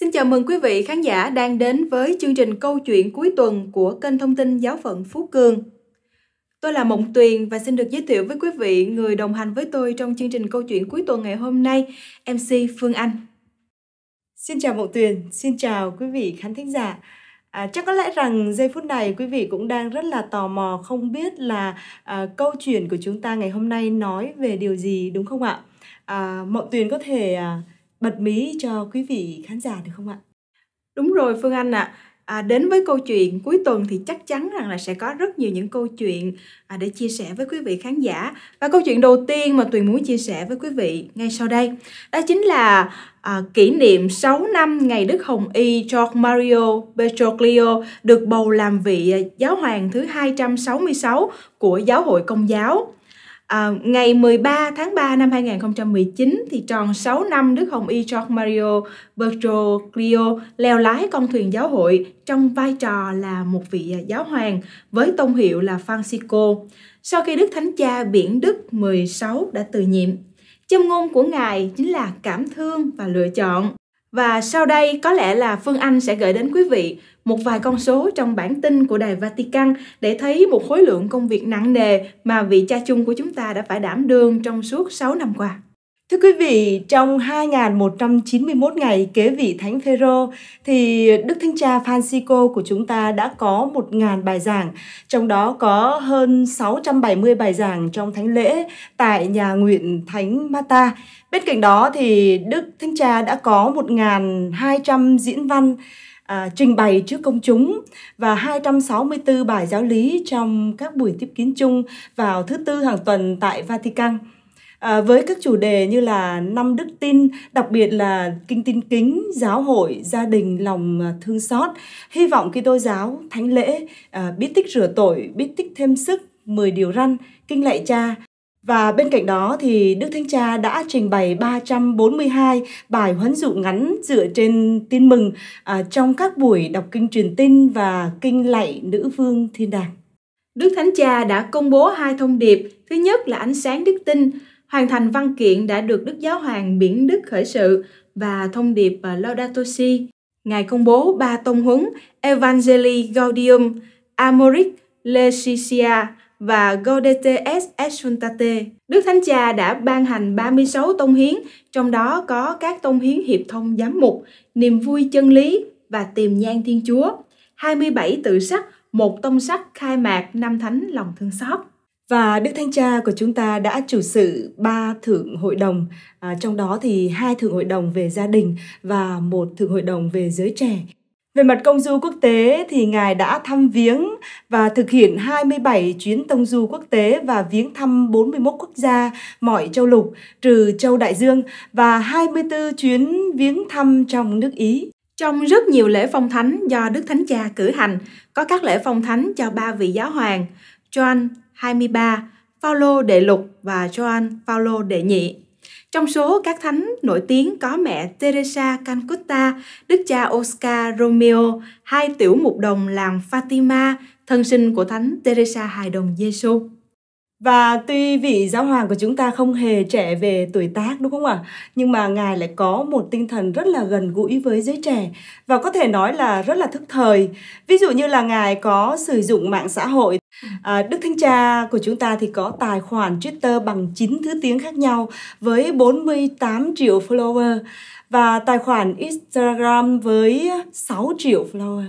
Xin chào mừng quý vị khán giả đang đến với chương trình câu chuyện cuối tuần của kênh thông tin giáo phận Phú Cường. Tôi là Mộng Tuyền và xin được giới thiệu với quý vị người đồng hành với tôi trong chương trình câu chuyện cuối tuần ngày hôm nay, MC Phương Anh. Xin chào Mộng Tuyền, xin chào quý vị khán thính giả. À, chắc có lẽ rằng giây phút này quý vị cũng đang rất là tò mò không biết là à, câu chuyện của chúng ta ngày hôm nay nói về điều gì đúng không ạ? À, Mộng Tuyền có thể à, bật mí cho quý vị khán giả được không ạ? Đúng rồi Phương Anh ạ. À. À, đến với câu chuyện cuối tuần thì chắc chắn rằng là sẽ có rất nhiều những câu chuyện à, để chia sẻ với quý vị khán giả và câu chuyện đầu tiên mà tuyền muốn chia sẻ với quý vị ngay sau đây đó chính là à, kỷ niệm 6 năm ngày Đức Hồng Y George Mario Bergoglio được bầu làm vị à, giáo hoàng thứ 266 của giáo hội công giáo À, ngày 13 tháng 3 năm 2019 thì tròn 6 năm Đức Hồng Y George Mario Bergoglio leo lái con thuyền giáo hội trong vai trò là một vị giáo hoàng với tông hiệu là Francisco. Sau khi Đức Thánh Cha Biển Đức 16 đã từ nhiệm, châm ngôn của Ngài chính là cảm thương và lựa chọn. Và sau đây có lẽ là Phương Anh sẽ gửi đến quý vị một vài con số trong bản tin của Đài Vatican để thấy một khối lượng công việc nặng nề mà vị cha chung của chúng ta đã phải đảm đương trong suốt 6 năm qua. Thưa quý vị, trong 2191 ngày kế vị Thánh Phêrô thì Đức Thánh Cha Francisco của chúng ta đã có 1.000 bài giảng, trong đó có hơn 670 bài giảng trong thánh lễ tại nhà nguyện Thánh Mata. Bên cạnh đó thì Đức Thánh Cha đã có 1.200 diễn văn à, trình bày trước công chúng và 264 bài giáo lý trong các buổi tiếp kiến chung vào thứ tư hàng tuần tại Vatican. À, với các chủ đề như là năm đức tin, đặc biệt là kinh tin kính, giáo hội, gia đình, lòng à, thương xót, hy vọng Kitô giáo, thánh lễ, à, biết tích rửa tội, biết tích thêm sức, 10 điều răn, kinh lạy cha và bên cạnh đó thì Đức Thánh Cha đã trình bày 342 bài huấn dụ ngắn dựa trên tin mừng à, trong các buổi đọc kinh truyền tin và kinh lạy nữ vương thiên đàng. Đức Thánh Cha đã công bố hai thông điệp, thứ nhất là ánh sáng đức tin, hoàn thành văn kiện đã được Đức Giáo Hoàng Biển Đức khởi sự và thông điệp à, Laudato Si. Ngài công bố ba tông huấn Evangelii Gaudium, Amoris Laetitia và Gaudete S. Exultate. Đức Thánh Cha đã ban hành 36 tông hiến, trong đó có các tông hiến hiệp thông giám mục, niềm vui chân lý và tiềm nhang Thiên Chúa, 27 tự sắc, một tông sắc khai mạc năm thánh lòng thương xót. Và Đức Thánh Cha của chúng ta đã chủ sự ba thượng hội đồng, à, trong đó thì hai thượng hội đồng về gia đình và một thượng hội đồng về giới trẻ. Về mặt công du quốc tế thì Ngài đã thăm viếng và thực hiện 27 chuyến tông du quốc tế và viếng thăm 41 quốc gia mọi châu lục trừ châu Đại Dương và 24 chuyến viếng thăm trong nước Ý. Trong rất nhiều lễ phong thánh do Đức Thánh Cha cử hành, có các lễ phong thánh cho ba vị giáo hoàng, John 23, Phaolô đệ lục và Gioan Phaolô đệ nhị. Trong số các thánh nổi tiếng có mẹ Teresa Calcutta, đức cha Oscar Romeo, hai tiểu mục đồng làng Fatima, thân sinh của thánh Teresa Hài Đồng Giêsu. Và tuy vị giáo hoàng của chúng ta không hề trẻ về tuổi tác đúng không ạ? À? Nhưng mà Ngài lại có một tinh thần rất là gần gũi với giới trẻ và có thể nói là rất là thức thời. Ví dụ như là Ngài có sử dụng mạng xã hội À, Đức Thánh Cha của chúng ta thì có tài khoản Twitter bằng 9 thứ tiếng khác nhau với 48 triệu follower và tài khoản Instagram với 6 triệu follower.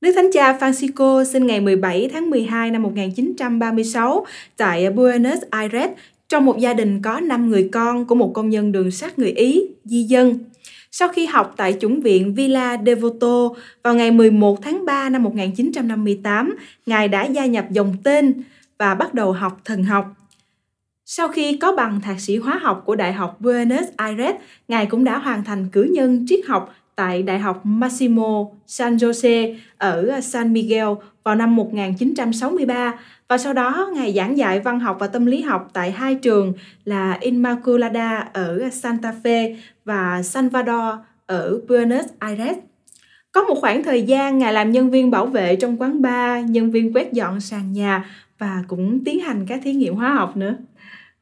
Đức Thánh Cha Francisco sinh ngày 17 tháng 12 năm 1936 tại Buenos Aires trong một gia đình có 5 người con của một công nhân đường sắt người Ý, di dân sau khi học tại chủng viện Villa Devoto vào ngày 11 tháng 3 năm 1958, Ngài đã gia nhập dòng tên và bắt đầu học thần học. Sau khi có bằng thạc sĩ hóa học của Đại học Buenos Aires, Ngài cũng đã hoàn thành cử nhân triết học tại Đại học Massimo San Jose ở San Miguel vào năm 1963 và sau đó, Ngài giảng dạy văn học và tâm lý học tại hai trường là Inmaculada ở Santa Fe và Salvador ở Buenos Aires. Có một khoảng thời gian, Ngài làm nhân viên bảo vệ trong quán bar, nhân viên quét dọn sàn nhà và cũng tiến hành các thí nghiệm hóa học nữa.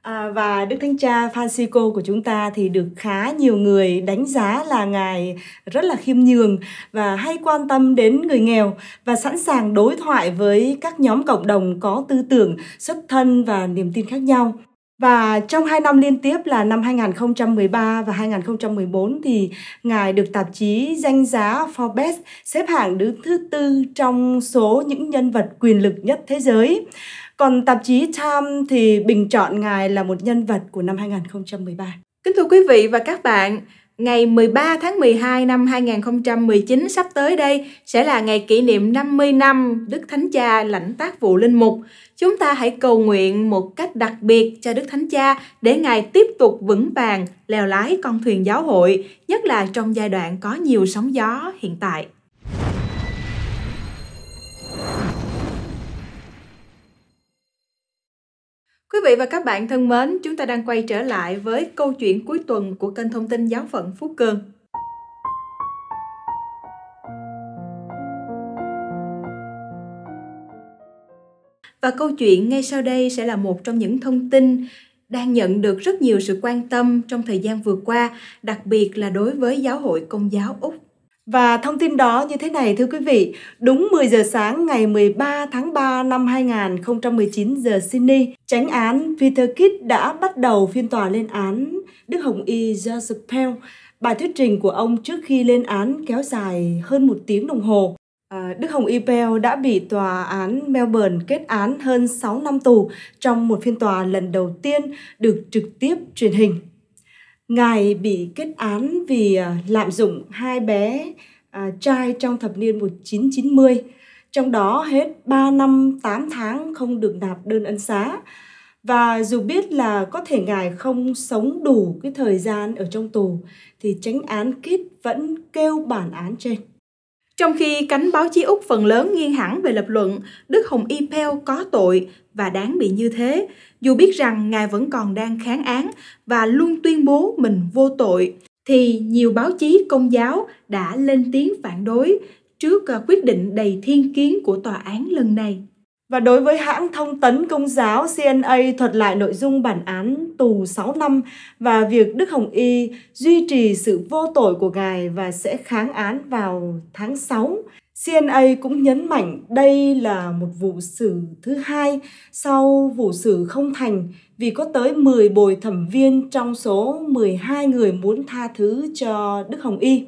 À, và Đức Thánh Cha Francisco của chúng ta thì được khá nhiều người đánh giá là ngài rất là khiêm nhường và hay quan tâm đến người nghèo và sẵn sàng đối thoại với các nhóm cộng đồng có tư tưởng, xuất thân và niềm tin khác nhau. Và trong hai năm liên tiếp là năm 2013 và 2014 thì Ngài được tạp chí danh giá Forbes xếp hạng đứng thứ tư trong số những nhân vật quyền lực nhất thế giới. Còn tạp chí Time thì bình chọn ngài là một nhân vật của năm 2013. Kính thưa quý vị và các bạn, Ngày 13 tháng 12 năm 2019 sắp tới đây sẽ là ngày kỷ niệm 50 năm Đức Thánh Cha lãnh tác vụ linh mục. Chúng ta hãy cầu nguyện một cách đặc biệt cho Đức Thánh Cha để Ngài tiếp tục vững vàng, lèo lái con thuyền giáo hội, nhất là trong giai đoạn có nhiều sóng gió hiện tại. Quý vị và các bạn thân mến, chúng ta đang quay trở lại với câu chuyện cuối tuần của kênh thông tin giáo phận Phú Cường. Và câu chuyện ngay sau đây sẽ là một trong những thông tin đang nhận được rất nhiều sự quan tâm trong thời gian vừa qua, đặc biệt là đối với Giáo hội Công giáo Úc và thông tin đó như thế này thưa quý vị, đúng 10 giờ sáng ngày 13 tháng 3 năm 2019 giờ Sydney, tránh án Peter Kitt đã bắt đầu phiên tòa lên án Đức Hồng Y Joseph Pell. Bài thuyết trình của ông trước khi lên án kéo dài hơn một tiếng đồng hồ. À, Đức Hồng Y Pell đã bị tòa án Melbourne kết án hơn 6 năm tù trong một phiên tòa lần đầu tiên được trực tiếp truyền hình. Ngài bị kết án vì à, lạm dụng hai bé à, trai trong thập niên 1990, trong đó hết 3 năm 8 tháng không được nạp đơn ân xá. Và dù biết là có thể Ngài không sống đủ cái thời gian ở trong tù, thì tránh án Kít vẫn kêu bản án trên. Trong khi cánh báo chí Úc phần lớn nghiêng hẳn về lập luận Đức Hồng Y Pell có tội và đáng bị như thế, dù biết rằng ngài vẫn còn đang kháng án và luôn tuyên bố mình vô tội, thì nhiều báo chí công giáo đã lên tiếng phản đối trước ờ, quyết định đầy thiên kiến của tòa án lần này. Và đối với hãng thông tấn công giáo CNA thuật lại nội dung bản án tù 6 năm và việc Đức Hồng Y duy trì sự vô tội của Ngài và sẽ kháng án vào tháng 6. CNA cũng nhấn mạnh đây là một vụ xử thứ hai sau vụ xử không thành vì có tới 10 bồi thẩm viên trong số 12 người muốn tha thứ cho Đức Hồng Y.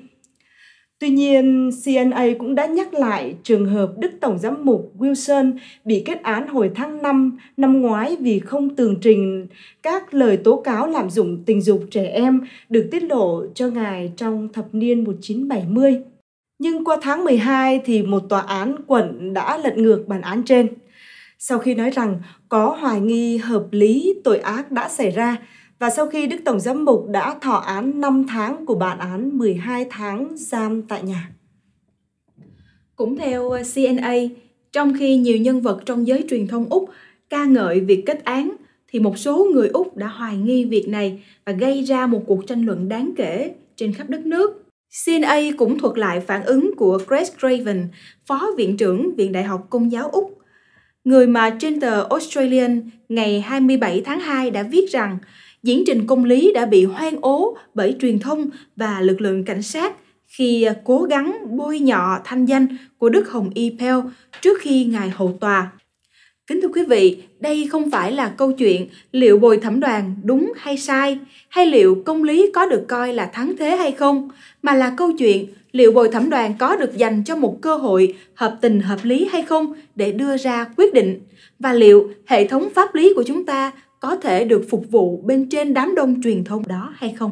Tuy nhiên, CNA cũng đã nhắc lại trường hợp Đức Tổng giám mục Wilson bị kết án hồi tháng 5 năm ngoái vì không tường trình các lời tố cáo lạm dụng tình dục trẻ em được tiết lộ cho ngài trong thập niên 1970. Nhưng qua tháng 12 thì một tòa án quận đã lật ngược bản án trên. Sau khi nói rằng có hoài nghi hợp lý tội ác đã xảy ra, và sau khi Đức Tổng Giám Mục đã thọ án 5 tháng của bản án 12 tháng giam tại nhà. Cũng theo CNA, trong khi nhiều nhân vật trong giới truyền thông Úc ca ngợi việc kết án, thì một số người Úc đã hoài nghi việc này và gây ra một cuộc tranh luận đáng kể trên khắp đất nước. CNA cũng thuật lại phản ứng của Chris Craven, Phó Viện trưởng Viện Đại học Công giáo Úc, người mà trên tờ Australian ngày 27 tháng 2 đã viết rằng Diễn trình công lý đã bị hoang ố bởi truyền thông và lực lượng cảnh sát khi à, cố gắng bôi nhọ thanh danh của Đức Hồng Y Pell trước khi ngài hầu tòa. Kính thưa quý vị, đây không phải là câu chuyện liệu bồi thẩm đoàn đúng hay sai, hay liệu công lý có được coi là thắng thế hay không, mà là câu chuyện liệu bồi thẩm đoàn có được dành cho một cơ hội hợp tình hợp lý hay không để đưa ra quyết định, và liệu hệ thống pháp lý của chúng ta có thể được phục vụ bên trên đám đông truyền thông đó hay không.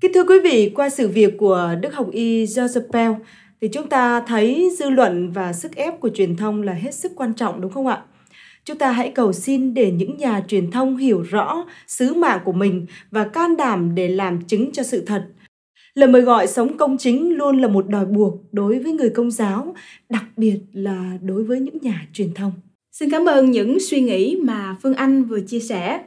Kính thưa quý vị, qua sự việc của Đức Hồng Y Joseph Bell, thì chúng ta thấy dư luận và sức ép của truyền thông là hết sức quan trọng đúng không ạ? Chúng ta hãy cầu xin để những nhà truyền thông hiểu rõ sứ mạng của mình và can đảm để làm chứng cho sự thật. Lời mời gọi sống công chính luôn là một đòi buộc đối với người công giáo, đặc biệt là đối với những nhà truyền thông. Xin cảm ơn những suy nghĩ mà Phương Anh vừa chia sẻ.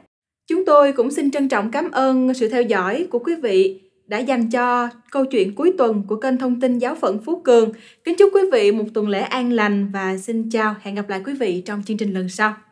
Chúng tôi cũng xin trân trọng cảm ơn sự theo dõi của quý vị đã dành cho câu chuyện cuối tuần của kênh thông tin giáo phận Phú Cường. Kính chúc quý vị một tuần lễ an lành và xin chào, hẹn gặp lại quý vị trong chương trình lần sau.